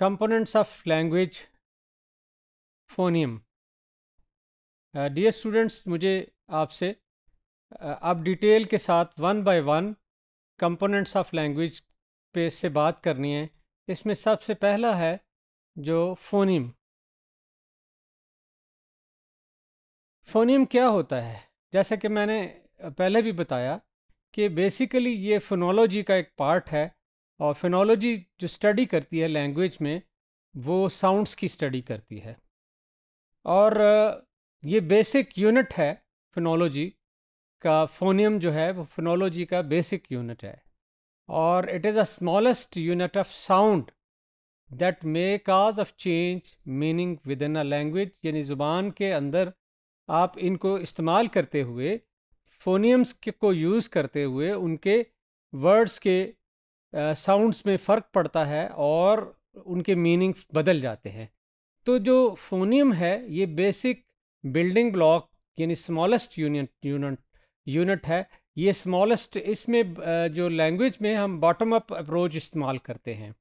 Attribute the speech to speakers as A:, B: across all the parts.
A: components of language phoneme dear uh, students मुझे आपसे uh, आप डिटेल के साथ one by one components of language पे से बात करनी है इसमें सबसे पहला है जो फोनीम फोनीम क्या होता है जैसा कि मैंने पहले भी बताया कि बेसिकली ये फोनोलॉजी का एक पार्ट है और फिनोलॉजी जो स्टडी करती है लैंग्वेज में वो साउंड्स की स्टडी करती है और ये बेसिक यूनिट है फिनोलॉजी का फोनियम जो है वो फिनोलॉजी का बेसिक यूनिट है और it is a smallest unit of sound that may cause of change meaning within a language यानी ज़ुबान के अंदर आप इनको इस्तेमाल करते हुए फोनियम्स को यूज़ करते हुए उनके वर्ड्स के साउंड्स में फ़र्क पड़ता है और उनके मीनिंग्स बदल जाते हैं तो जो फोनियम है ये बेसिक बिल्डिंग ब्लॉक यानी स्मॉलेस्ट यूनिट यूनिट यूनिट है ये स्मॉलेस्ट इसमें जो लैंग्वेज में हम बॉटम अप अप्रोच इस्तेमाल करते हैं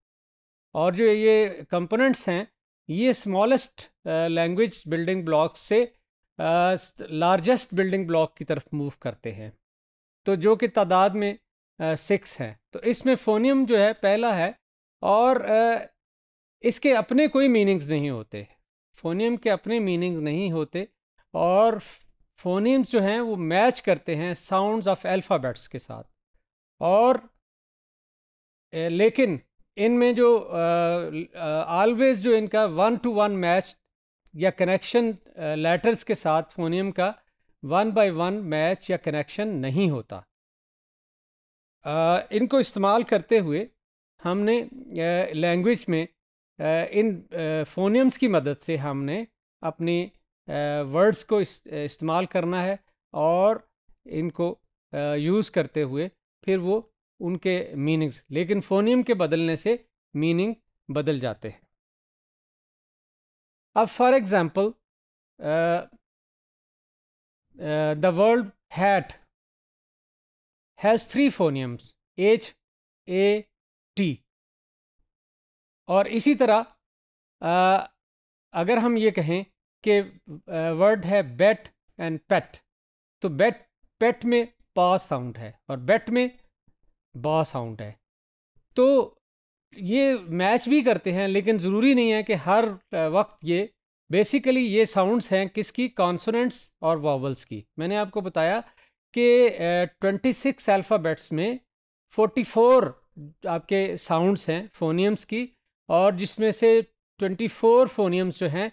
A: और जो ये कंपोनेंट्स हैं ये स्मॉलेस्ट लैंग्वेज बिल्डिंग ब्लॉक से लार्जेस्ट बिल्डिंग ब्लॉक की तरफ मूव करते हैं तो जो कि तादाद में सिक्स है तो इसमें फोनियम जो है पहला है और इसके अपने कोई मीनिंग्स नहीं होते फोनियम के अपने मीनिंग्स नहीं होते और फोनियम्स जो हैं वो मैच करते हैं साउंड्स ऑफ अल्फ़ाबेट्स के साथ और लेकिन इनमें जो ऑलवेज़ जो इनका वन टू वन मैच या कनेक्शन लेटर्स के साथ फोनियम का वन बाय वन मैच या कनेक्शन नहीं होता इनको इस्तेमाल करते हुए हमने लैंग्वेज में इन फोनियम्स की मदद से हमने अपनी वर्ड्स को इस, इस्तेमाल करना है और इनको यूज़ करते हुए फिर वो उनके मीनिंग्स लेकिन फोनियम के बदलने से मीनिंग बदल जाते हैं अब for example the word hat has three phonemes H A T और इसी तरह आ, अगर हम ये कहें कि वर्ड है बेट एंड पेट तो बेट पेट में पा साउंड है और बेट में बा साउंड है तो ये मैच भी करते हैं लेकिन ज़रूरी नहीं है कि हर वक्त ये बेसिकली ये साउंड्स हैं किसकी कॉन्सोनेंट्स और वॉवल्स की मैंने आपको बताया के ट्वेंटी सिक्स अल्फ़ाबेट्स में फोर्टी फोर आपके साउंड्स हैं फोनियम्स की और जिसमें से ट्वेंटी फोर फोनियम्स जो हैं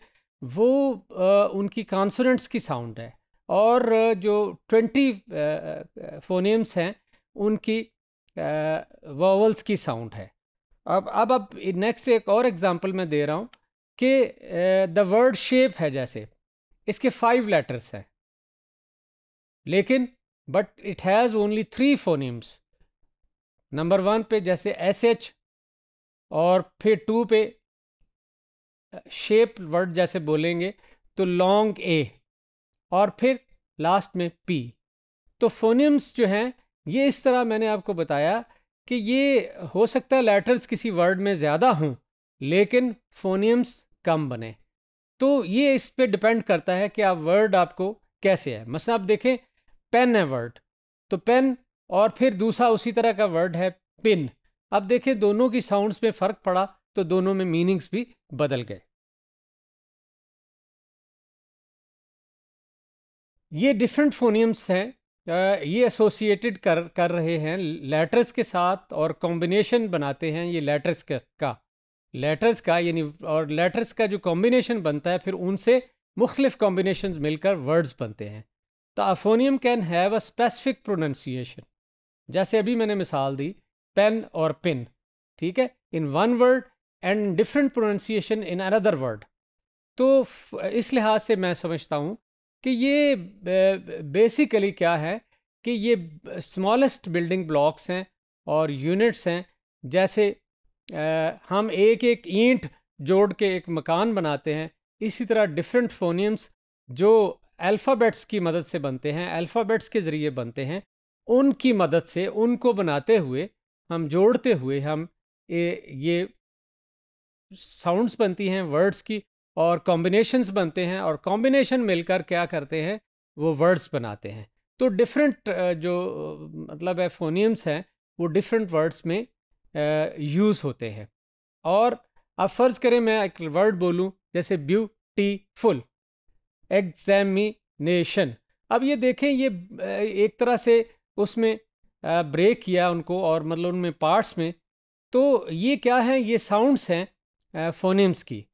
A: वो आ, उनकी कॉन्सोनेंट्स की साउंड है और जो ट्वेंटी फोनियम्स हैं उनकी वॉवल्स की साउंड है अब अब अब नेक्स्ट एक और एग्जांपल मैं दे रहा हूँ कि द वर्ड शेप है जैसे इसके फाइव लेटर्स हैं लेकिन but it has only three phonemes number one पे जैसे एस एच और फिर टू पे शेप वर्ड जैसे बोलेंगे तो लॉन्ग ए और फिर लास्ट में पी तो फोनिम्स जो हैं ये इस तरह मैंने आपको बताया कि ये हो सकता है लेटर्स किसी वर्ड में ज़्यादा हों लेकिन फोनीम्स कम बने तो ये इस पर डिपेंड करता है कि आप वर्ड आपको कैसे है मसला आप देखें पेन है वर्ड तो पेन और फिर दूसरा उसी तरह का वर्ड है पिन अब देखें दोनों की साउंड्स में फर्क पड़ा तो दोनों में मीनिंग्स भी बदल गए ये डिफरेंट फोनियम्स हैं ये एसोसिएटेड कर कर रहे हैं लेटर्स के साथ और कॉम्बिनेशन बनाते हैं ये लेटर्स का लेटर्स का यानी और लेटर्स का जो कॉम्बिनेशन बनता है फिर उनसे मुख्तलिफ कॉम्बिनेशन मिलकर वर्ड्स बनते हैं तो a phoneme can have a specific pronunciation जैसे अभी मैंने मिसाल दी पेन और पिन ठीक है in one word and different pronunciation in another word तो इस लिहाज से मैं समझता हूँ कि ये बेसिकली क्या है कि ये स्मॉलेस्ट बिल्डिंग ब्लॉक्स हैं और यूनिट्स हैं जैसे हम एक एक ईंट जोड़ के एक मकान बनाते हैं इसी तरह डिफरेंट फोनियम्स जो अल्फ़ाबेट्स की मदद से बनते हैं अल्फ़ाबेट्स के ज़रिए बनते हैं उनकी मदद से उनको बनाते हुए हम जोड़ते हुए हम ए, ये साउंड्स बनती हैं वर्ड्स की और कॉम्बिनेशंस बनते हैं और कॉम्बिनेशन मिलकर क्या करते हैं वो वर्ड्स बनाते हैं तो डिफरेंट जो मतलब है फोनियम्स हैं वो डिफरेंट वर्ड्स में यूज़ होते हैं और अब फ़र्ज़ करें मैं एक वर्ड बोलूँ जैसे ब्यूटीफुल एग्जामिनेशन अब ये देखें ये एक तरह से उसमें ब्रेक किया उनको और मतलब उनमें पार्ट्स में तो ये क्या है ये साउंड्स हैं फोनेम्स की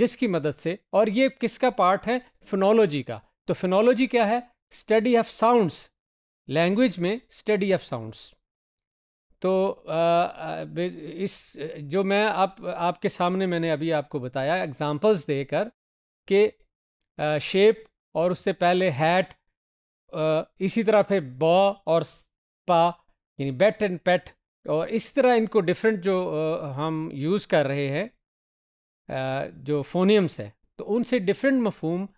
A: जिसकी मदद से और ये किसका पार्ट है फिनोलॉजी का तो फिनोलॉजी क्या है स्टडी ऑफ साउंड्स लैंग्वेज में स्टडी ऑफ साउंड्स तो इस जो मैं आप आपके सामने मैंने अभी आपको बताया एग्जांपल्स देकर कि शेप और उससे पहले हैट इसी तरह फिर ब और पा यानी बेट एंड पेट और इस तरह इनको डिफरेंट जो हम यूज़ कर रहे हैं जो फोनियम्स है तो उनसे डिफरेंट मफहम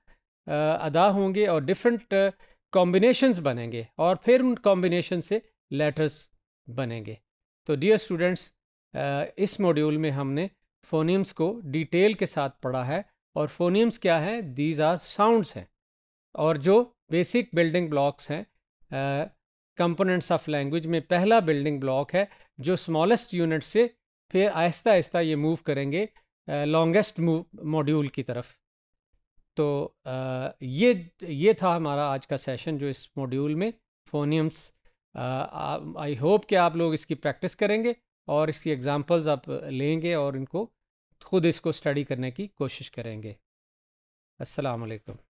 A: अदा होंगे और डिफरेंट कॉम्बिनेशंस बनेंगे और फिर उन कॉम्बिनेशन से लेटर्स बनेंगे तो डियर स्टूडेंट्स इस मॉड्यूल में हमने फोनियम्स को डिटेल के साथ पढ़ा है और फोनियम्स क्या हैं दीज आर साउंड्स हैं और जो बेसिक बिल्डिंग ब्लॉक्स हैं कंपोनेंट्स ऑफ लैंग्वेज में पहला बिल्डिंग ब्लॉक है जो स्मॉलेस्ट यूनिट से फिर आहिस्ता आहिस्ता ये मूव करेंगे लॉन्गेस्ट मॉड्यूल की तरफ तो uh, ये ये था हमारा आज का सेशन जो इस मॉड्यूल में फोनियम्स आई होप कि आप लोग इसकी प्रैक्टिस करेंगे और इसकी एग्जांपल्स आप लेंगे और इनको खुद इसको स्टडी करने की कोशिश करेंगे असलकम